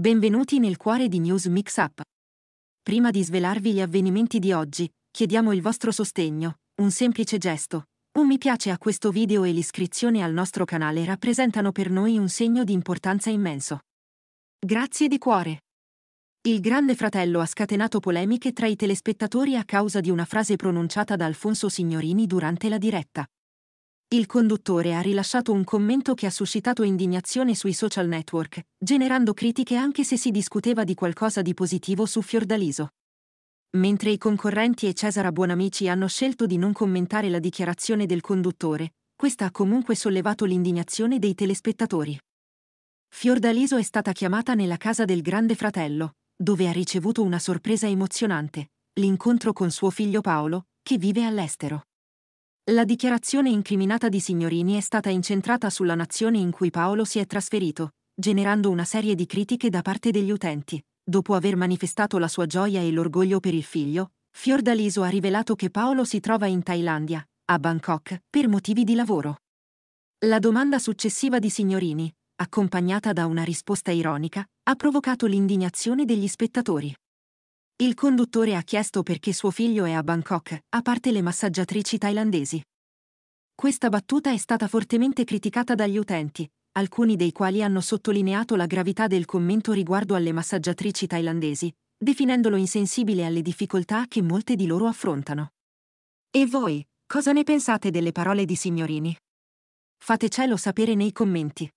Benvenuti nel cuore di News Mix Up. Prima di svelarvi gli avvenimenti di oggi, chiediamo il vostro sostegno, un semplice gesto. Un mi piace a questo video e l'iscrizione al nostro canale rappresentano per noi un segno di importanza immenso. Grazie di cuore. Il Grande Fratello ha scatenato polemiche tra i telespettatori a causa di una frase pronunciata da Alfonso Signorini durante la diretta il conduttore ha rilasciato un commento che ha suscitato indignazione sui social network, generando critiche anche se si discuteva di qualcosa di positivo su Fiordaliso. Mentre i concorrenti e Cesara Buonamici hanno scelto di non commentare la dichiarazione del conduttore, questa ha comunque sollevato l'indignazione dei telespettatori. Fiordaliso è stata chiamata nella casa del Grande Fratello, dove ha ricevuto una sorpresa emozionante, l'incontro con suo figlio Paolo, che vive all'estero. La dichiarazione incriminata di Signorini è stata incentrata sulla nazione in cui Paolo si è trasferito, generando una serie di critiche da parte degli utenti. Dopo aver manifestato la sua gioia e l'orgoglio per il figlio, Fiordaliso ha rivelato che Paolo si trova in Thailandia, a Bangkok, per motivi di lavoro. La domanda successiva di Signorini, accompagnata da una risposta ironica, ha provocato l'indignazione degli spettatori. Il conduttore ha chiesto perché suo figlio è a Bangkok, a parte le massaggiatrici thailandesi. Questa battuta è stata fortemente criticata dagli utenti, alcuni dei quali hanno sottolineato la gravità del commento riguardo alle massaggiatrici thailandesi, definendolo insensibile alle difficoltà che molte di loro affrontano. E voi, cosa ne pensate delle parole di signorini? Fatecelo sapere nei commenti.